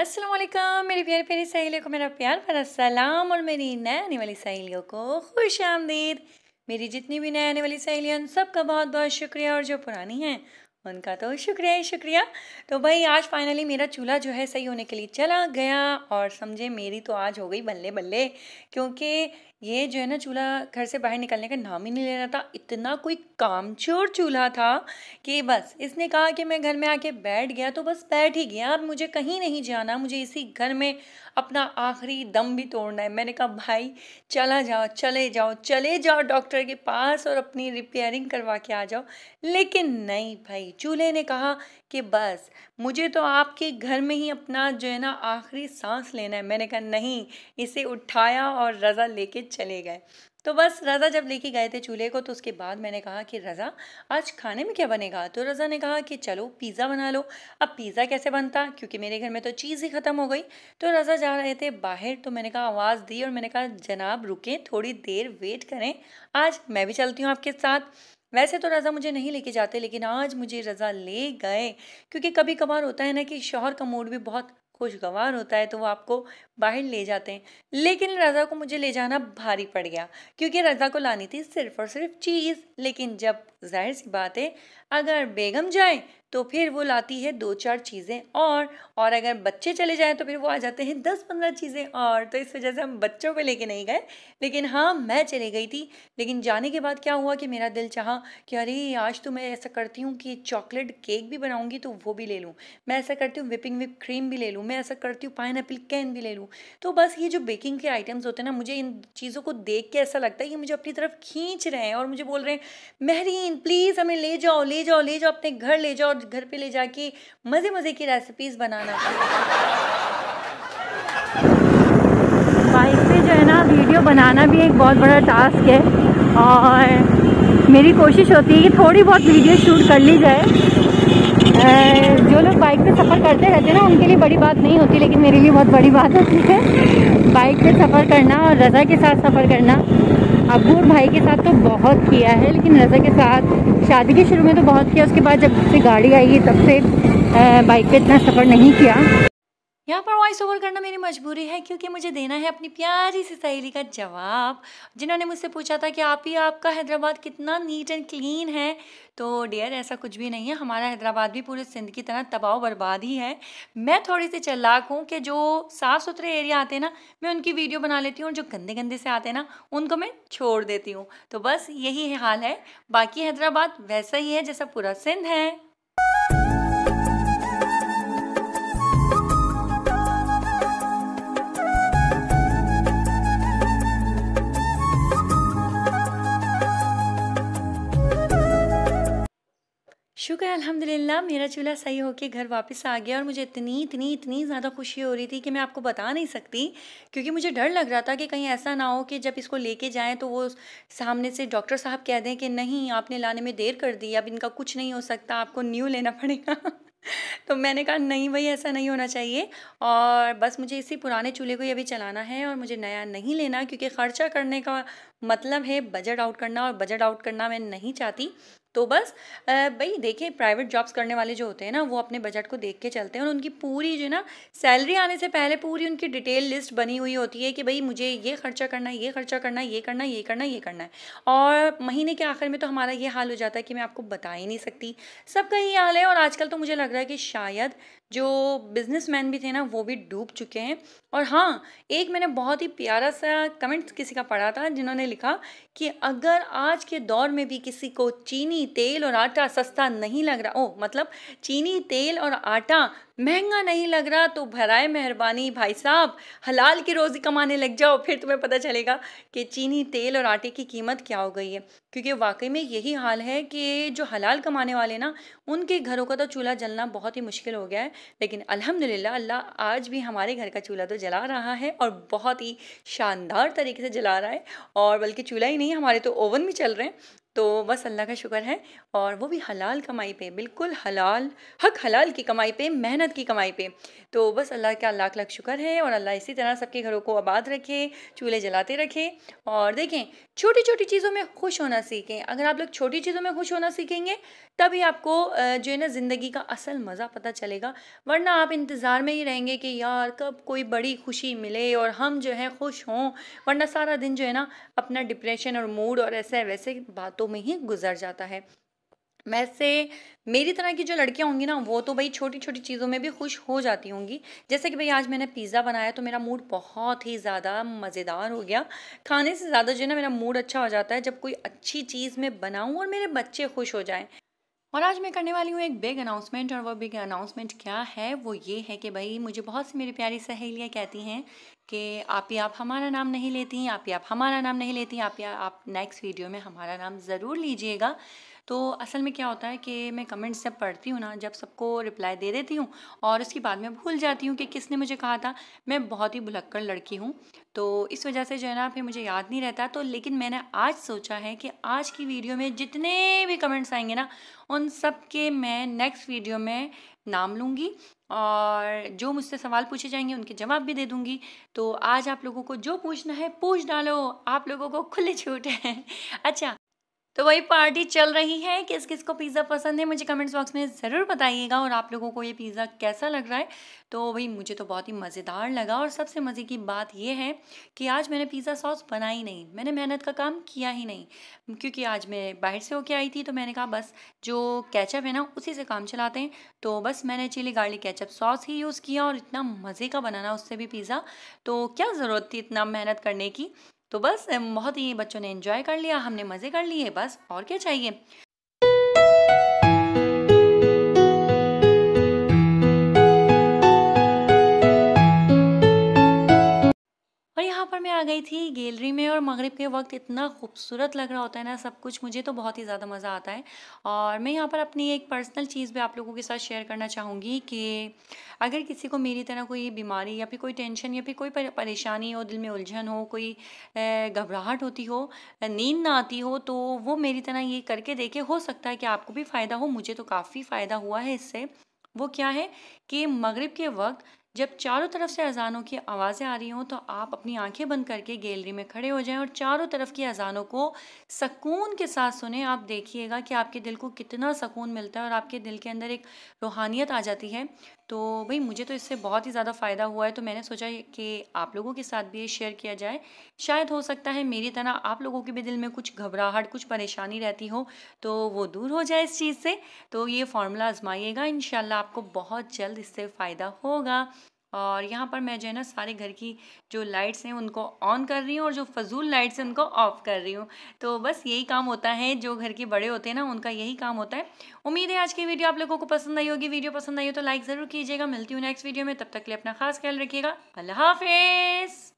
असलम मेरी प्यारी प्यारी सहेलियों को मेरा प्यार भरा सलाम और मेरी नए आने वाली सहेलियों को खुश आमदीद मेरी जितनी भी नए आने वाली सहेलियाँ उन सब का बहुत बहुत शुक्रिया और जो पुरानी हैं उनका तो शुक्रिया ही शुक्रिया तो भाई आज फाइनली मेरा चूल्हा जो है सही होने के लिए चला गया और समझे मेरी तो आज हो गई बल्ले बल्ले क्योंकि ये जो है ना चूल्हा घर से बाहर निकलने का नाम ही नहीं ले रहा था इतना कोई कामचोर चूल्हा था कि बस इसने कहा कि मैं घर में आके बैठ गया तो बस बैठ ही गया अब मुझे कहीं नहीं जाना मुझे इसी घर में अपना आखिरी दम भी तोड़ना है मैंने कहा भाई चला जाओ चले जाओ चले जाओ डॉक्टर के पास और अपनी रिपेयरिंग करवा के आ जाओ लेकिन नहीं भाई चूल्हे ने कहा कि बस मुझे तो आपके घर में ही अपना जो है ना आखिरी सांस लेना है मैंने कहा नहीं इसे उठाया और रज़ा लेके चले गए तो बस रज़ा जब लेके गए थे चूल्हे को तो उसके बाद मैंने कहा कि रज़ा आज खाने में क्या बनेगा तो रज़ा ने कहा कि चलो पिज़्ज़ा बना लो अब पिज़्ज़ा कैसे बनता क्योंकि मेरे घर में तो चीज़ ही ख़त्म हो गई तो रज़ा जा रहे थे बाहर तो मैंने कहा आवाज़ दी और मैंने कहा जनाब रुकें थोड़ी देर वेट करें आज मैं भी चलती हूँ आपके साथ वैसे तो रज़ा मुझे नहीं लेके जाते लेकिन आज मुझे रज़ा ले गए क्योंकि कभी कभार होता है ना कि शोहर का मूड भी बहुत खुशगवार होता है तो वो आपको बाहर ले जाते हैं लेकिन रज़ा को मुझे ले जाना भारी पड़ गया क्योंकि रज़ा को लानी थी सिर्फ और सिर्फ चीज़ लेकिन जब जाहिर सी बात है अगर बेगम जाए तो फिर वो लाती है दो चार चीज़ें और और अगर बच्चे चले जाएँ तो फिर वो आ जाते हैं दस पंद्रह चीज़ें और तो इस वजह से हम बच्चों को लेके नहीं गए लेकिन हाँ मैं चली गई थी लेकिन जाने के बाद क्या हुआ कि मेरा दिल चाहा कि अरे आज तो मैं ऐसा करती हूँ कि चॉकलेट केक भी बनाऊँगी तो वो भी ले लूँ मैं ऐसा करती हूँ विपिंग विप क्रीम भी ले लूँ मैं ऐसा करती हूँ पाइन कैन भी ले लूँ तो बस ये जो बेकिंग के आइटम्स होते हैं ना मुझे इन चीज़ों को देख के ऐसा लगता है कि मुझे अपनी तरफ खींच रहे हैं और मुझे बोल रहे हैं महरीन लेकिन प्लीज़ हमें ले जाओ ले जाओ ले जाओ अपने घर ले जाओ और घर पे ले जाके मज़े मज़े की रेसिपीज़ बनाना बाइक पे जो है ना वीडियो बनाना भी एक बहुत बड़ा टास्क है और मेरी कोशिश होती है कि थोड़ी बहुत वीडियो शूट कर ली जाए जो लोग बाइक पे सफ़र करते रहते हैं ना उनके लिए बड़ी बात नहीं होती लेकिन मेरे लिए बहुत बड़ी बात होती है बाइक पे सफ़र करना और रज़ा के साथ सफ़र करना अबू और भाई के साथ तो बहुत किया है लेकिन रज़ा के साथ शादी के शुरू में तो बहुत किया उसके बाद जब से गाड़ी आई है तब से बाइक पे इतना सफ़र नहीं किया यहाँ पर वॉइस ओवर करना मेरी मजबूरी है क्योंकि मुझे देना है अपनी प्यारी सी सहेली का जवाब जिन्होंने मुझसे पूछा था कि आप ही आपका हैदराबाद कितना नीट एंड क्लीन है तो डियर ऐसा कुछ भी नहीं है हमारा हैदराबाद भी पूरे सिंध की तरह तबाह बर्बाद ही है मैं थोड़ी सी चलाक हूँ कि जो साफ़ सुथरे एरिया आते हैं ना मैं उनकी वीडियो बना लेती हूँ और जो गंदे गंदे से आते हैं ना उनको मैं छोड़ देती हूँ तो बस यही हाल है बाकी हैदराबाद वैसा ही है जैसा पूरा सिंध है अल्हम्दुलिल्लाह मेरा चूल्हा सही होके घर वापस आ गया और मुझे इतनी इतनी इतनी ज़्यादा खुशी हो रही थी कि मैं आपको बता नहीं सकती क्योंकि मुझे डर लग रहा था कि कहीं ऐसा ना हो कि जब इसको लेके जाएं तो वो सामने से डॉक्टर साहब कह दें कि नहीं आपने लाने में देर कर दी अब इनका कुछ नहीं हो सकता आपको न्यू लेना पड़ेगा तो मैंने कहा नहीं भाई ऐसा नहीं होना चाहिए और बस मुझे इसी पुराने चूल्हे को ये भी चलाना है और मुझे नया नहीं लेना क्योंकि ख़र्चा करने का मतलब है बजट आउट करना और बजट आउट करना मैं नहीं चाहती तो बस भाई देखिए प्राइवेट जॉब्स करने वाले जो होते हैं ना वो अपने बजट को देख के चलते हैं और उनकी पूरी जो ना सैलरी आने से पहले पूरी उनकी डिटेल लिस्ट बनी हुई होती है कि भाई मुझे ये खर्चा करना है ये खर्चा करना है ये करना है ये करना है ये करना है और महीने के आखिर में तो हमारा ये हाल हो जाता है कि मैं आपको बता ही नहीं सकती सबका ये हाल है और आजकल तो मुझे लग रहा है कि शायद जो बिजनेसमैन भी थे ना वो भी डूब चुके हैं और हाँ एक मैंने बहुत ही प्यारा सा कमेंट किसी का पढ़ा था जिन्होंने लिखा कि अगर आज के दौर में भी किसी को चीनी चीनी तेल और आटा सस्ता नहीं लग रहा ओ मतलब चीनी तेल और आटा महंगा नहीं लग रहा तो भराए मेहरबानी भाई साहब हलाल की रोज़ी कमाने लग जाओ फिर तुम्हें पता चलेगा कि चीनी तेल और आटे की कीमत क्या हो गई है क्योंकि वाकई में यही हाल है कि जो हलाल कमाने वाले ना उनके घरों का तो चूल्हा जलना बहुत ही मुश्किल हो गया है लेकिन अल्हम्दुलिल्लाह अल्लाह आज भी हमारे घर का चूल्हा तो जला रहा है और बहुत ही शानदार तरीके से जला रहा है और बल्कि चूल्हा ही नहीं हमारे तो ओवन भी चल रहे हैं तो बस अल्लाह का शुक्र है और वो भी हलाल कमाई पे बिल्कुल हलाल हक हलाल की कमाई पे मेहनत की कमाई पे तो बस अल्लाह का लाख लाख शुक्र है और अल्लाह इसी तरह सबके घरों को आबाद रखे चूल्हे जलाते रखे और देखें छोटी छोटी चीज़ों में खुश होना सीखें अगर आप लोग छोटी चीज़ों में खुश होना सीखेंगे तभी आपको जो है ना ज़िंदगी का असल मज़ा पता चलेगा वरना आप इंतज़ार में ही रहेंगे कि यार कब कोई बड़ी खुशी मिले और हम जो है खुश हों वरना सारा दिन जो है ना अपना डिप्रेशन और मूड और ऐसे वैसे बातों बातों में ही गुजर जाता है वैसे मेरी तरह की जो लड़कियां होंगी ना वो तो भाई छोटी छोटी चीज़ों में भी खुश हो जाती होंगी जैसे कि भाई आज मैंने पिज़्ज़ा बनाया तो मेरा मूड बहुत ही ज़्यादा मज़ेदार हो गया खाने से ज़्यादा जो है ना मेरा मूड अच्छा हो जाता है जब कोई अच्छी चीज़ मैं बनाऊँ और मेरे बच्चे खुश हो जाएँ और आज मैं करने वाली हूँ एक बिग अनाउंसमेंट और वो बिग अनाउंसमेंट क्या है वो ये है कि भाई मुझे बहुत सी मेरी प्यारी सहेलियाँ कहती हैं कि आप ही आप हमारा नाम नहीं लेती आप ही आप हमारा नाम नहीं लेती आप ही आप नेक्स्ट वीडियो में हमारा नाम ज़रूर लीजिएगा तो असल में क्या होता है कि मैं कमेंट्स जब पढ़ती हूँ ना जब सबको रिप्लाई दे देती हूँ और उसके बाद में भूल जाती हूँ कि किसने मुझे कहा था मैं बहुत ही भुलक्कड़ लड़की हूँ तो इस वजह से जो है ना फिर मुझे याद नहीं रहता तो लेकिन मैंने आज सोचा है कि आज की वीडियो में जितने भी कमेंट्स आएंगे ना उन सब के मैं नेक्स्ट वीडियो में नाम लूँगी और जो मुझसे सवाल पूछे जाएंगे उनके जवाब भी दे दूँगी तो आज आप लोगों को जो पूछना है पूछ डालो आप लोगों को खुले छूट है अच्छा तो वही पार्टी चल रही है किस किस को पिज़्ज़ा पसंद है मुझे कमेंट्स बॉक्स में ज़रूर बताइएगा और आप लोगों को ये पिज़्ज़ा कैसा लग रहा है तो भाई मुझे तो बहुत ही मज़ेदार लगा और सबसे मज़े की बात यह है कि आज मैंने पिज़्ज़ा सॉस बनाई नहीं मैंने मेहनत का काम किया ही नहीं क्योंकि आज मैं बाहर से होके आई थी तो मैंने कहा बस जो कैचअप है ना उसी से काम चलाते हैं तो बस मैंने चिली गार्लिक कैचअप सॉस ही यूज़ किया और इतना मज़े का बनाना उससे भी पिज़्ज़ा तो क्या ज़रूरत थी इतना मेहनत करने की तो बस बहुत ही बच्चों ने इन्जॉय कर लिया हमने मज़े कर लिए बस और क्या चाहिए यहाँ पर मैं आ गई थी गैलरी में और मगरिब के वक्त इतना खूबसूरत लग रहा होता है ना सब कुछ मुझे तो बहुत ही ज़्यादा मज़ा आता है और मैं यहाँ पर अपनी एक पर्सनल चीज़ भी आप लोगों के साथ शेयर करना चाहूँगी कि अगर किसी को मेरी तरह कोई बीमारी या फिर कोई टेंशन या फिर कोई परेशानी हो दिल में उलझन हो कोई घबराहट होती हो नींद ना आती हो तो वो मेरी तरह ये करके देखे हो सकता है कि आपको भी फ़ायदा हो मुझे तो काफ़ी फ़ायदा हुआ है इससे वो क्या है कि मगरिब के वक्त जब चारों तरफ से अजानों की आवाज़ें आ रही हों तो आप अपनी आंखें बंद करके गैलरी में खड़े हो जाएं और चारों तरफ की अजानों को सकून के साथ सुने आप देखिएगा कि आपके दिल को कितना सकून मिलता है और आपके दिल के अंदर एक रूहानियत आ जाती है तो भाई मुझे तो इससे बहुत ही ज़्यादा फ़ायदा हुआ है तो मैंने सोचा कि आप लोगों के साथ भी ये शेयर किया जाए शायद हो सकता है मेरी तरह आप लोगों के भी दिल में कुछ घबराहट कुछ परेशानी रहती हो तो वो दूर हो जाए इस चीज़ से तो ये फार्मूला आजमाइएगा इन आपको बहुत जल्द इससे फ़ायदा होगा और यहाँ पर मैं जो है ना सारे घर की जो लाइट्स हैं उनको ऑन कर रही हूँ और जो फजूल लाइट्स हैं उनको ऑफ़ कर रही हूँ तो बस यही काम होता है जो घर के बड़े होते हैं ना उनका यही काम होता है उम्मीद है आज की वीडियो आप लोगों को पसंद आई होगी वीडियो पसंद आई हो तो लाइक ज़रूर कीजिएगा मिलती हूँ नेक्स्ट वीडियो में तब तक के लिए अपना खास ख्याल रखिएगा अल्लाह हाफिज़